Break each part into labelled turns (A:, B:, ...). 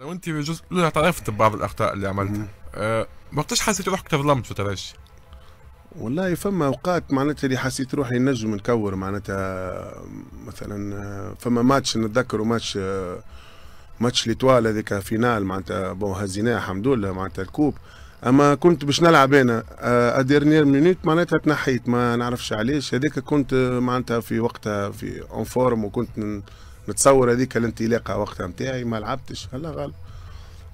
A: لو انت بجزء الاولى اعترفت ببعض الاخطاء اللي عملتها أه وقتاش حسيت روحك تظلمت في ترشي؟
B: والله فما اوقات معناتها اللي حسيت روحي نجم نكور معناتها مثلا آه، فما ماتش نتذكره ماتش آه، ماتش ليتوال هذيك فينال معناتها بون هزيناه الحمد لله معناتها الكوب اما كنت باش نلعب انا آه، اديرنيير مينوت معناتها تنحيت ما نعرفش علاش هذاك كنت معناتها في وقتها في اون فورم وكنت متصور هذيك الانطلاقه وقتها نتاعي ما لعبتش هلا غالب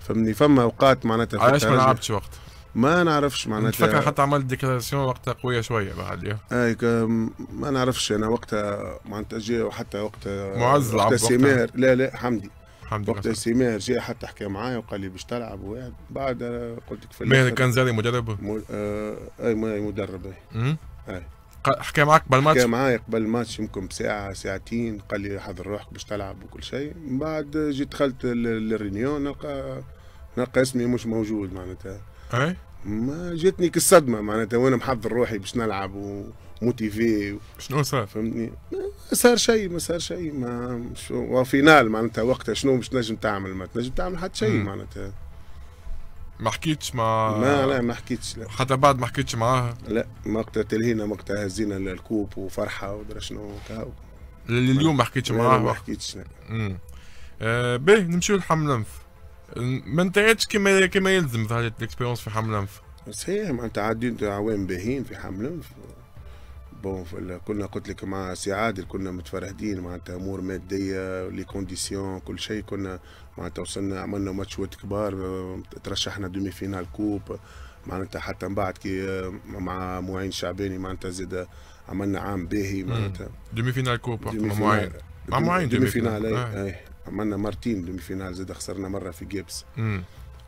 B: فهمني فما اوقات معناتها علاش ما لعبتش وقتها؟ ما نعرفش معناتها فكر
A: حتى عملت ديكلاراسيون وقتها قويه شويه بعد
B: اي ما نعرفش انا وقتها معناتها جا وحتى وقتها معز لعب سيمير لا لا حمدي حمدي وقتها سيمير جا حتى حكى معايا وقال لي باش تلعب وواحد بعد قلت لك في كان كنزاري آه، مدرب؟ اي مدرب اي, اي. حكى معك قبل الماتش؟ حكى معايا قبل الماتش يمكن بساعة ساعتين قال لي حضر روحك باش تلعب وكل شيء من بعد جيت دخلت للرينيون نلقى نلقى اسمي مش موجود معناتها اي ما جاتني كالصدمة معناتها وانا محضر روحي باش نلعب و... شنو صار؟ فهمتني؟ ما صار شيء ما صار شيء ما شو وفينال معناتها وقتها شنو باش تنجم تعمل ما تنجم تعمل حتى شيء معناتها ما حكيتش مع ما لا ما
A: حكيتش لا حتى بعد ما حكيتش معاها
B: لا مقطع تلهينا مقطع هزينا للكوب وفرحه ودرا شنو كاو لليوم ما حكيتش معاها ما حكيتش لا
A: آه باهي نمشيو لحمل انف ما انتهتش كما كما يلزم ظهرت الاكسبيرونس في حمل انف
B: صحيح معناتها عديت عوام باهين في حمل انف بون كنا قلت لك مع سي عادل كنا متفرهدين معناتها امور ماديه لي كونديسيون كل شيء كنا معناتها وصلنا عملنا ماتشات كبار ترشحنا دومي فينال كوب معناتها حتى من بعد كي مع معين شعباني معناتها زاد عملنا عام باهي معناتها دومي فينال كوب مع معين مع معين دومي فينال اي آه. عملنا مرتين دومي فينال زاد خسرنا مره في جيبس مم.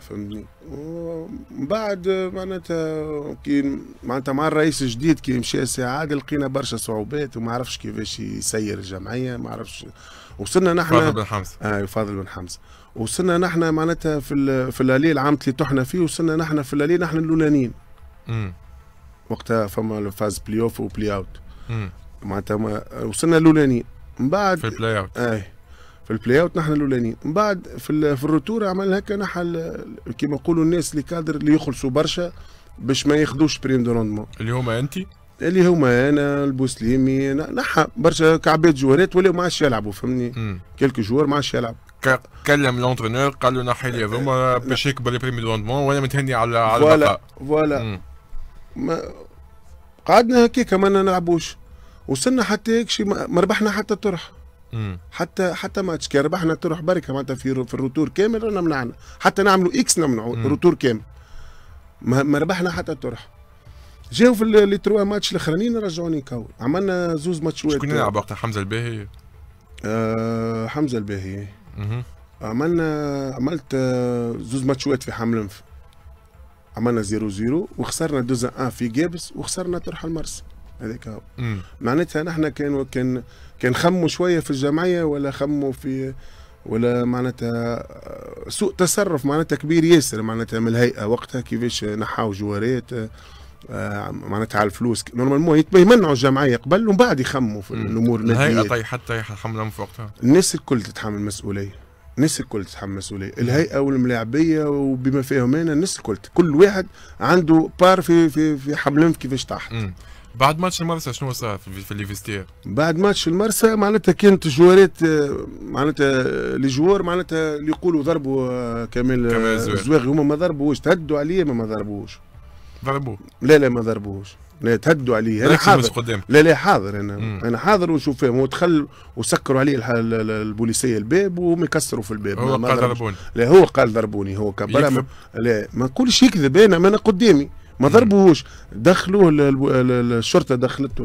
B: فهمتني ومن بعد معناتها كي معناتها مع الرئيس الجديد كي مشى عادل لقينا برشا صعوبات وما عرفش كيفاش يسير الجمعيه ما عرفش وصلنا نحن فاضل بن حمزه اه أيوة، فاضل بن حمزه وصلنا نحن معناتها في في الليل العام اللي طحنا فيه وصلنا نحن في الليل نحن امم وقتها فما فاز بلي اوف وبلاي اوت معناتها وصلنا الاولانيين من بعد في البلاي اوت اي آه في البلاي اوت نحن الاولانيين من بعد في, الروتور عملنا هكا نحى كيما يقولوا الناس اللي كادر اللي يخلصوا برشا باش ما ياخذوش بريم دو روندمون اللي هما انت اللي هما انا البوسليمي نحى برشا كعباد جوارات ولاو ما عادش يلعبوا فهمني كيلكو جوار ما عادش يلعب
A: كلم لونترينور قال له نحي لي فما باش يكبر لي بريمي روندمون وانا متهني على على فوالا
B: فوالا قعدنا هكاك ما نلعبوش وصلنا حتى هيك شي ما ربحنا حتى الطرح حتى حتى ماتش كان ربحنا تروح بركه معناتها في في الروتور كامل رانا منعنا حتى نعملوا اكس نمنعوا روتور كامل ما, ما ربحنا حتى تروح جاو في لي تروا ماتش الاخرانيين رجعوني كاو عملنا زوز ماتشات شكون يلعب وقتها حمزه الباهي؟ آه حمزه الباهي عملنا عملت آه، زوز ماتشات في حمل عملنا 0 0 وخسرنا 2 1 في جابس وخسرنا ترح المرسي هذاك هو معناتها نحن كان كان كان خموا شويه في الجمعيه ولا خموا في ولا معناتها آه، سوء تصرف معناتها كبير ياسر معناتها من الهيئه وقتها كيفاش نحاو جوارات آه، آه، معناتها على الفلوس نورمالمون يمنعوا الجمعيه قبل ومن بعد يخموا في الامور الهيئه طيب
A: حتى حملهم في وقتها
B: الناس الكل تتحمل مسؤوليه الناس الكل تتحمل مسؤوليه الهيئه والملاعبيه وبما فيهم انا الناس الكل كل واحد عنده بار في في في حملهم كيفاش تحت
A: بعد ماتش المرسى شنو صار في ليفيستير؟
B: بعد ماتش المرسى معناتها كانت جوارات آه، معناتها لي جوار معناتها اللي يقولوا ضربوا آه، كمال الزواغي آه، هما ما ضربوش تهدوا عليه ما ما ضربوش ضربوه لا لا ما ضربوش لا تهدوا عليه انا حاضر قدام. لا لا حاضر انا مم. انا حاضر ونشوف فيهم ودخل وسكروا عليه البوليسيه الباب وهم يكسروا في الباب هو قال ضربوني لا هو قال ضربوني هو كبر لا ما نقولش يكذب انا ما انا قدامي ما ضربوهوش دخلوه الشرطه دخلته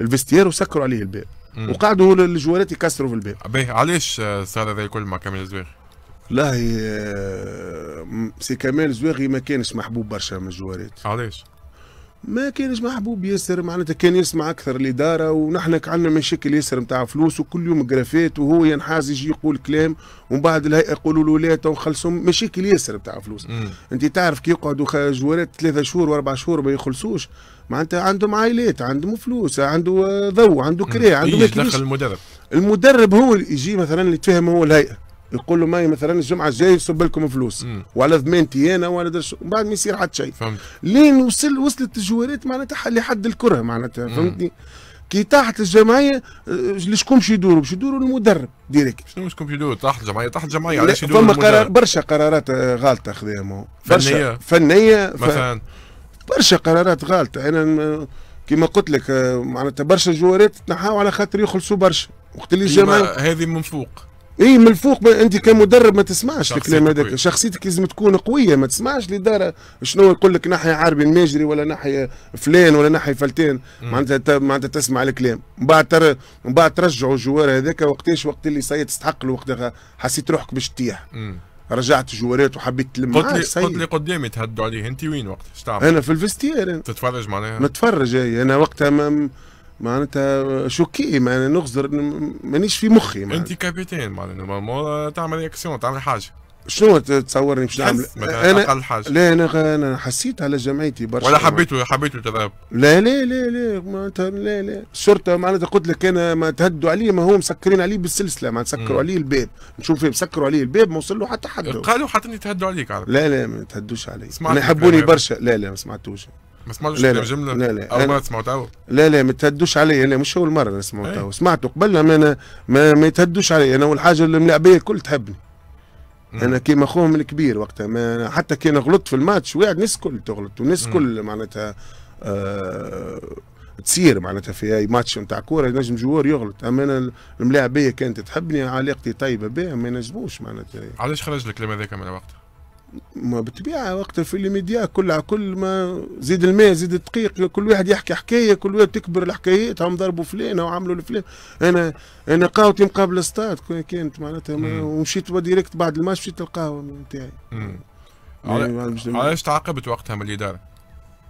B: للفستير وسكروا عليه الباب وقعدوا الجوالات يكسروا في الباب
A: باهي علاش صار هذا كل مع كامل الزواغي؟
B: لا سي كمال زواغي ما كانش محبوب برشا من الجوارات علاش؟ ما كانش محبوب ياسر معناتها كان يسمع اكثر الاداره ونحن عندنا مشاكل ياسر نتاع فلوس وكل يوم جرافات وهو ينحاز يجي يقول كلام ومن بعد الهيئه يقولوا له لا تو نخلصهم مشاكل ياسر نتاع فلوس انت تعرف كي يقعدوا جوارات ثلاثه شهور واربع شهور ما يخلصوش معناتها عندهم عائلات عندهم فلوس عنده ضو عنده كري عنده إيه، ما المدرب المدرب هو اللي يجي مثلا اللي يتفاهم هو الهيئه يقول له ماي مثلا الجمعه الجايه نصب لكم فلوس مم. وعلى ضمانتي انا وعلى درش بعد ما يصير حتى شيء لين وصل وصلت الجوارات معناتها لحد الكره معناتها فهمتني كي طاحت الجمعيه آه، شكون باش يدوروا باش يدوروا المدرب ديريكت
A: شنو شكون باش يدوروا طاحت الجمعيه طاحت الجمعيه علاش فما قرار
B: برشا قرارات آه، غالطه خذاهم برشا فنيه مثلا برشا قرارات غالطه انا كما قلت لك آه، معناتها برشا جوارات تنحاو على خاطر يخلصوا برشا وقت اللي الجمعيه هذه من فوق اي من الفوق انت كمدرب ما تسمعش الكلام هذاك شخصيتك لازم تكون قويه ما تسمعش الاداره شنو يقول لك ناحيه عربي الماجري ولا ناحيه فلان ولا ناحيه فلتان معناتها معناتها تسمع الكلام من بعد تر... من بعد ترجعوا الجوار هذاك وقتاش وقت اللي سيد تستحق الوقت حسيت روحك باش تطيح رجعت جوارات وحبيت تلم قلت لي قلت لي
A: قدامي تهدوا عليه انت وين وقت اش انا في
B: الفستير انا
A: تتفرج معناها
B: نتفرج انا وقتها ما معناتها شوكي معناتها نغزر مانيش في مخي معناتها انت
A: كابيتان معناتها نورمالمون تعمل اكسيون تعمل حاجه شنو
B: تتصورني باش نعمل انا اقل حاجه لا انا انا حسيت على جمعيتي برشا ولا حبيته
A: حبيته تذهب
B: لا لا لا لا معناتها لا لا الشرطه معناتها قلت لك انا ما تهدوا عليه ما هو مسكرين عليه بالسلسله معناتها سكروا عليه الباب نشوف فيه مسكروا عليه الباب ما وصل له حتى حد قالوا حتى تهدوا عليك عارف. لا لا ما تهدوش علي ما يحبوني برشا لا لا ما سمعتوش ما سمعتوش لا لا جمله لا لا اول مره تسمعوا توا لا لا ما تهدوش علي لا مش اول مره نسمعوا توا إيه. سمعته قبل ما انا ما, ما يتهدوش علي انا والحاجه الملاعبيه الكل تحبني انا كيما اخوهم الكبير وقتها ما حتى كي انا غلطت في الماتش وقعد الناس الكل تغلط والناس الكل معناتها آه تصير معناتها في اي ماتش نتاع كوره نجم جوار يغلط اما انا الملاعبيه كانت تحبني علاقتي طيبه بها ما ينجموش معناتها
A: علاش خرج الكلام هذاك من وقتها؟
B: ما بتبيع وقت في الميديا كل كل ما زيد الماء زيد الدقيق كل واحد يحكي حكايه كل واحد تكبر الحكايات هم ضربوا فلان او عملوا لفلان انا انا قهوتي مقابل ستاد كانت معناتها ومشيت ديريكت بعد الماتش مشيت القهوه نتاعي يعني علاش
A: تعاقبت وقتها من الاداره؟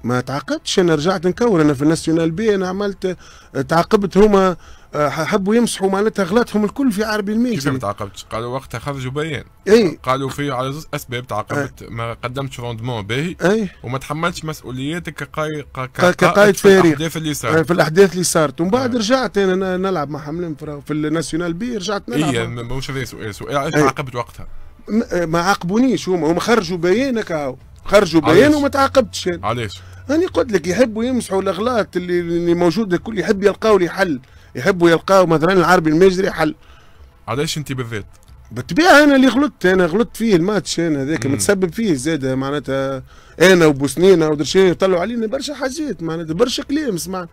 B: ما تعاقبتش انا رجعت نكور انا في الناسيونال بي انا عملت تعاقبت هما آه، حبوا يمسحوا معناتها غلطهم الكل في عربي الميسي كيف ما تعاقبتش
A: قالوا وقتها خرجوا بيان اي قالوا في على زوز اسباب تعاقبت ما قدمتش روندمون باهي اي وما تحملتش مسؤوليتك كقايد كقايد فريق في الاحداث اللي صارت آه، في الاحداث
B: اللي صارت ومن بعد رجعت انا نلعب مع حملين في الناسيونال بي رجعت نلعب اي
A: ماهوش هذا سؤال سؤال تعاقبت وقتها
B: آه، ما عاقبونيش هما هما خرجوا بيان هكا خرجوا بيان وما تعاقبتش علاش؟ هاني قلت لك يحبوا يمسحوا الاغلاط اللي, اللي موجوده الكل يحب يلقاو لي حل يحبوا يلقاو مثلا العربي المجري حل
A: علاش انت بالذات؟
B: بالطبيعه انا اللي غلطت انا غلطت فيه الماتش انا هذاك متسبب فيه زاد معناتها انا وبوسنينه ودرشين طلعوا علينا برشا حاجات معناتها برشا كلام سمع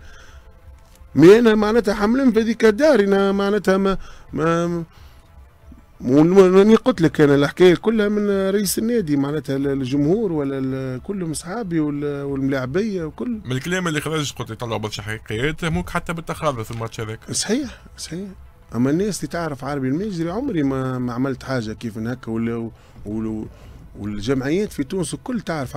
B: مي انا معناتها حملهم في هذيك الدار انا معناتها ما, ما وني قلت لك انا الحكايه كلها من رئيس النادي معناتها الجمهور ولا كلهم اصحابي والملاعبيه وكل
A: من الكلام اللي خرج قلت يطلعوا برشا حقيقيات ممكن حتى بالتخاذل في الماتش هذاك صحيح صحيح
B: اما الناس اللي تعرف عربي المجري عمري ما, ما عملت حاجه كيف هكا ولا والجمعيات في تونس الكل تعرف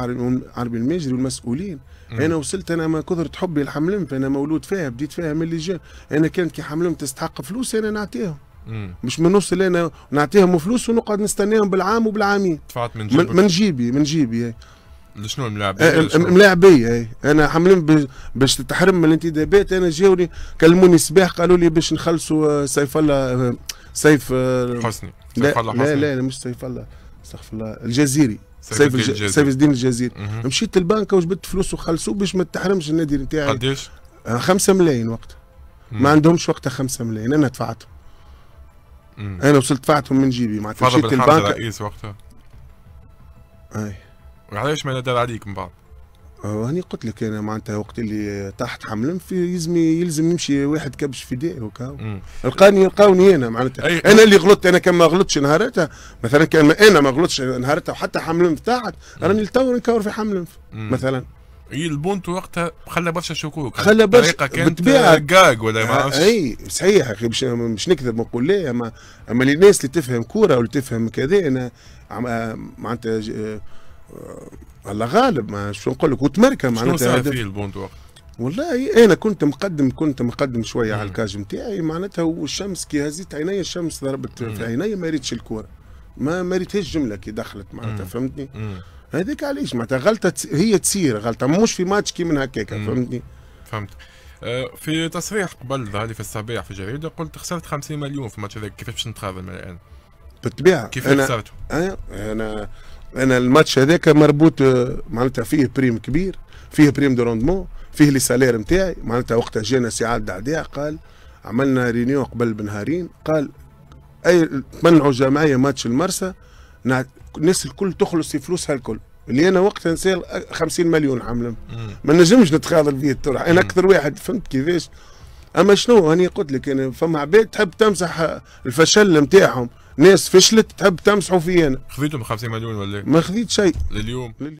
B: عربي المجري والمسؤولين مم. انا وصلت انا ما كثرة حبي لحملم فانا مولود فيها بديت فيها من اللي جا انا كانت كي حملم تستحق فلوس انا نعطيهم مم. مش من نوصل انا نعطيهم فلوس ونقعد نستناهم بالعام وبالعامين
A: دفعت من جيبك من
B: جيبي من جيبي هي.
A: شنو الملاعبيه؟
B: اي آه، انا حاملين باش تتحرم من الانتدابات انا جاوني كلموني الصباح قالوا لي باش نخلصوا آه، سيف الله آه، سيف حسني سيف الله حسني لا لا, لا مش سيف الله استغفر الله الجزيري سيف الدين سيف الدين الجزيري مشيت البنك وجبت فلوس وخلصوا باش ما تحرمش النادي نتاعي قديش؟ 5 ملايين وقتها ما عندهمش وقتها 5 ملايين انا دفعتهم
A: مم. انا وصلت
B: دفعتهم من جيبي معناتها البنك فضل الرئيس وقتها اي
A: وعلاش يعني ما ندار عليك من بعد؟
B: هاني قلت لك انا معناتها وقت اللي تحت حمل في يلزم يلزم يمشي واحد كبش في ديه وكا لقاني لقاوني انا معناتها انا اللي غلطت انا كان ما غلطتش نهارتها مثلا كان انا ما غلطتش نهارتها وحتى حمل تاعك راني لتو نكور في حمل مثلا هي إيه، البونت
A: وقتها خلى برشا شكوك خلى برشا بالطبيعه دقاق ولا ما آه، عرفتش
B: اي صحيح اخي مش مش نكذب نقول ليه اما اما للناس اللي تفهم كوره واللي تفهم كذا انا آه، معناتها آه، الله غالب ما شو نقول لك وتمركه معناتها شنو فيه البونت وقتها؟ والله انا كنت مقدم كنت مقدم شويه مم. على الكاج نتاعي معناتها والشمس كي هزيت عيني الشمس ضربت في عيني ما ريتش الكوره ما ما ريتهاش جمله كي دخلت معناتها فهمتني مم. هذيك علاش معناتها غلطه هي تصير غلطه مش في ماتش كي من هكاك فهمتني فهمت
A: أه، في تصريح قبل ظهر في الصباح في الجريده قلت خسرت 50 مليون في الماتش هذاك كيفاش باش من الان؟
B: بالطبيعه كيف أنا خسرته؟ أنا, أه، انا انا الماتش هذاك مربوط أه، معناتها فيه بريم كبير فيه بريم دو روندمون فيه لي سالير نتاعي معناتها وقتها جانا عاد دعديع قال عملنا رينيون قبل بنهارين قال اي تمنعوا جمعيه ماتش المرسى الناس الكل تخلص في فلوسها الكل اللي يعني انا وقتها نسال 50 مليون عامله ما نجمش نتخاذل به الترع انا اكثر واحد فهمت كيفاش اما شنو هاني قلت لك انا فما عباد تحب تمسح الفشل نتاعهم ناس فشلت تحب تمسحوا فيه انا
A: خذيتهم 50 مليون ولا ما خذيت شيء لليوم